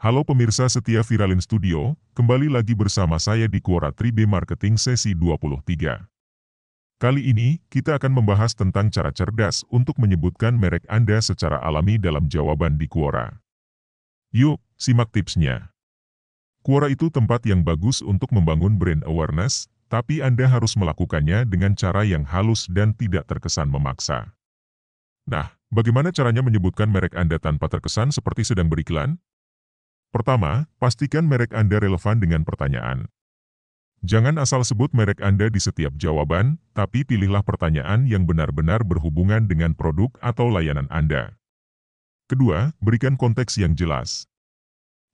Halo pemirsa setia Viralin Studio, kembali lagi bersama saya di Quora 3B Marketing Sesi 23. Kali ini, kita akan membahas tentang cara cerdas untuk menyebutkan merek Anda secara alami dalam jawaban di Quora. Yuk, simak tipsnya. Quora itu tempat yang bagus untuk membangun brand awareness, tapi Anda harus melakukannya dengan cara yang halus dan tidak terkesan memaksa. Nah, bagaimana caranya menyebutkan merek Anda tanpa terkesan seperti sedang beriklan? Pertama, pastikan merek Anda relevan dengan pertanyaan. Jangan asal sebut merek Anda di setiap jawaban, tapi pilihlah pertanyaan yang benar-benar berhubungan dengan produk atau layanan Anda. Kedua, berikan konteks yang jelas.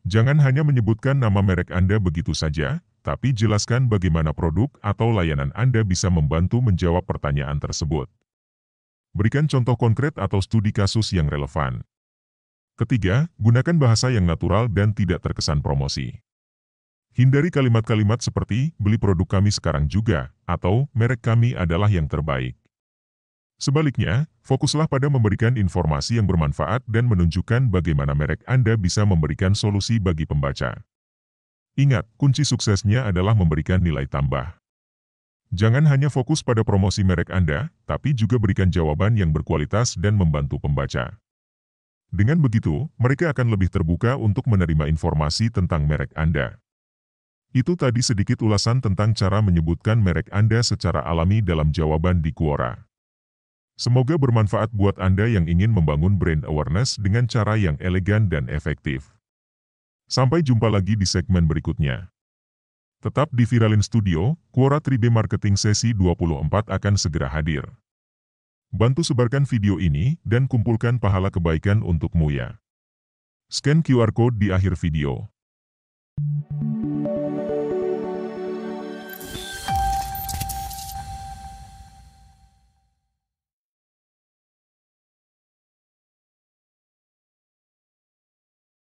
Jangan hanya menyebutkan nama merek Anda begitu saja, tapi jelaskan bagaimana produk atau layanan Anda bisa membantu menjawab pertanyaan tersebut. Berikan contoh konkret atau studi kasus yang relevan. Ketiga, gunakan bahasa yang natural dan tidak terkesan promosi. Hindari kalimat-kalimat seperti, beli produk kami sekarang juga, atau merek kami adalah yang terbaik. Sebaliknya, fokuslah pada memberikan informasi yang bermanfaat dan menunjukkan bagaimana merek Anda bisa memberikan solusi bagi pembaca. Ingat, kunci suksesnya adalah memberikan nilai tambah. Jangan hanya fokus pada promosi merek Anda, tapi juga berikan jawaban yang berkualitas dan membantu pembaca. Dengan begitu, mereka akan lebih terbuka untuk menerima informasi tentang merek Anda. Itu tadi sedikit ulasan tentang cara menyebutkan merek Anda secara alami dalam jawaban di Quora. Semoga bermanfaat buat Anda yang ingin membangun brand awareness dengan cara yang elegan dan efektif. Sampai jumpa lagi di segmen berikutnya. Tetap di Viralin Studio, Quora 3D Marketing Sesi 24 akan segera hadir. Bantu sebarkan video ini dan kumpulkan pahala kebaikan untukmu ya. Scan QR Code di akhir video.